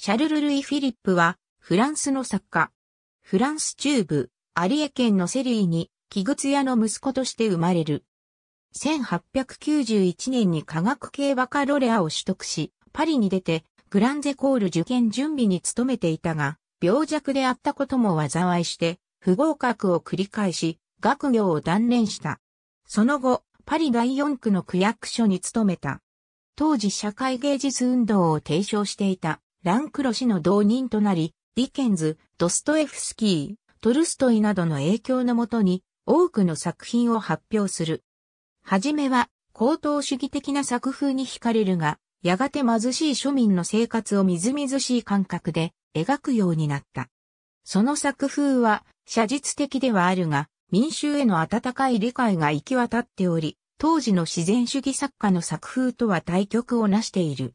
シャルル・ルイ・フィリップは、フランスの作家。フランス中部、アリエ県のセリーに、器物屋の息子として生まれる。1891年に科学系バカロレアを取得し、パリに出て、グランゼコール受験準備に努めていたが、病弱であったことも災いして、不合格を繰り返し、学業を断念した。その後、パリ第四区の区役所に勤めた。当時社会芸術運動を提唱していたランクロ氏の同人となり、ディケンズ、ドストエフスキー、トルストイなどの影響のもとに多くの作品を発表する。はじめは、高等主義的な作風に惹かれるが、やがて貧しい庶民の生活をみずみずしい感覚で描くようになった。その作風は写実的ではあるが、民衆への温かい理解が行き渡っており、当時の自然主義作家の作風とは対極をなしている。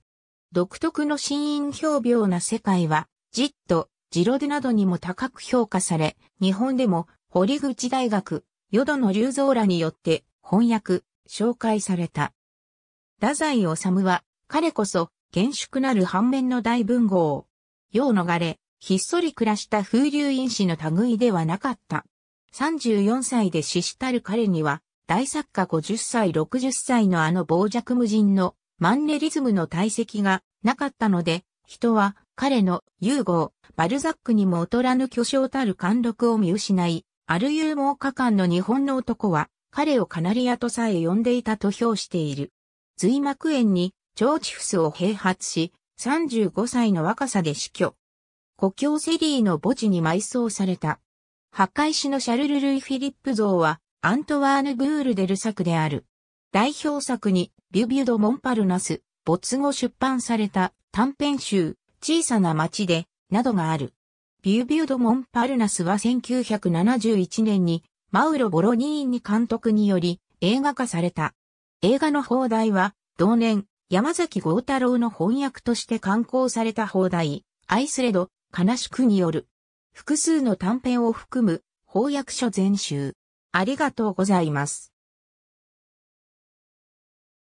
独特の新因表病な世界は、ジット、ジロデなどにも高く評価され、日本でも、堀口大学、淀野隆蔵らによって、翻訳、紹介された。太宰治は、彼こそ、厳粛なる反面の大文豪。世を逃れ、ひっそり暮らした風流因子の類ではなかった。34歳で死したる彼には、大作家50歳60歳のあの傍若無人のマンネリズムの堆積がなかったので、人は彼の融合、バルザックにも劣らぬ巨匠たる貫禄を見失い、ある勇猛果敢の日本の男は、彼をカナリアとさえ呼んでいたと評している。髄膜炎に、腸チフスを併発し、35歳の若さで死去。故郷セリーの墓地に埋葬された。墓石のシャルル・ルイ・フィリップ像は、アントワーヌ・ブールデル作である。代表作に、ビュビュド・モンパルナス、没後出版された短編集、小さな町で、などがある。ビュービュード・モンパルナスは1971年にマウロ・ボロニーニ監督により映画化された。映画の放題は同年山崎豪太郎の翻訳として刊行された放題アイスレド悲しくによる複数の短編を含む翻訳書全集ありがとうございます。